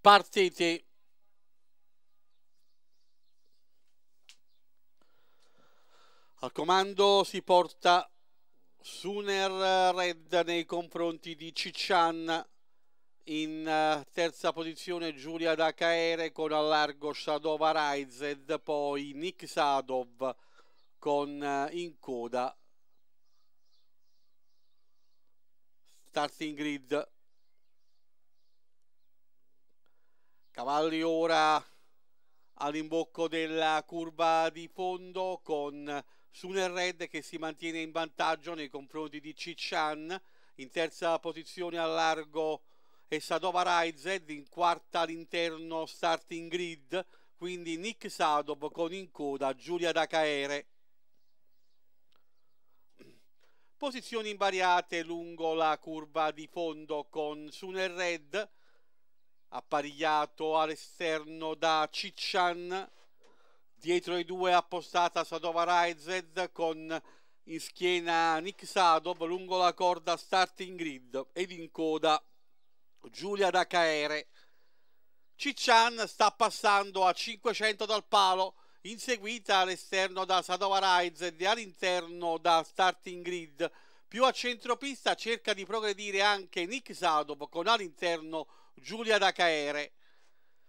partite. Al comando si porta Suner Red nei confronti di Ciccian. In eh, terza posizione Giulia Dacaere con allargo Shadova Raized, poi Nick Sadov con eh, in coda Starting Grid cavalli ora all'imbocco della curva di fondo con Suner Red che si mantiene in vantaggio nei confronti di Ciccian in terza posizione al largo e Sadova Raized in quarta all'interno starting grid quindi Nick Sadov con in coda Giulia Dacaere posizioni invariate lungo la curva di fondo con Suner Red apparigliato all'esterno da Ciccian dietro i due appostata Sadova Raized con in schiena Nick Sadov lungo la corda starting grid ed in coda Giulia da Ciccian sta passando a 500 dal palo inseguita all'esterno da Sadova Raized e all'interno da starting grid più a centropista cerca di progredire anche Nick Sadov con all'interno Giulia Dacaere.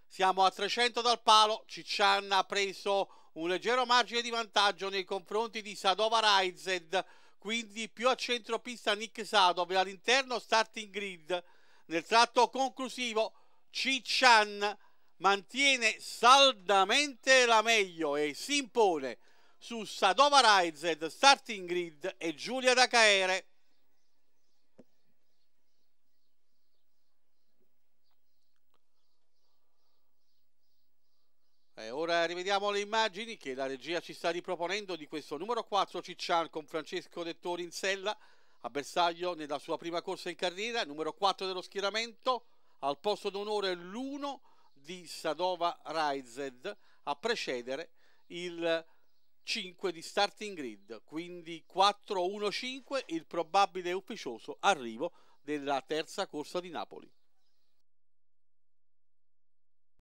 Siamo a 300 dal palo, Ciccian ha preso un leggero margine di vantaggio nei confronti di Sadova Raized, quindi più a centropista Nick Sadov e all'interno starting grid. Nel tratto conclusivo Ciccian mantiene saldamente la meglio e si impone su Sadova Raized, Starting Grid e Giulia da E ora rivediamo le immagini che la regia ci sta riproponendo di questo numero 4 Ciccian con Francesco Dettori in sella, a bersaglio nella sua prima corsa in carriera, numero 4 dello schieramento, al posto d'onore l'1 di Sadova Raized, a precedere il 5 di starting grid, quindi 4-1-5 il probabile e ufficioso arrivo della terza corsa di Napoli.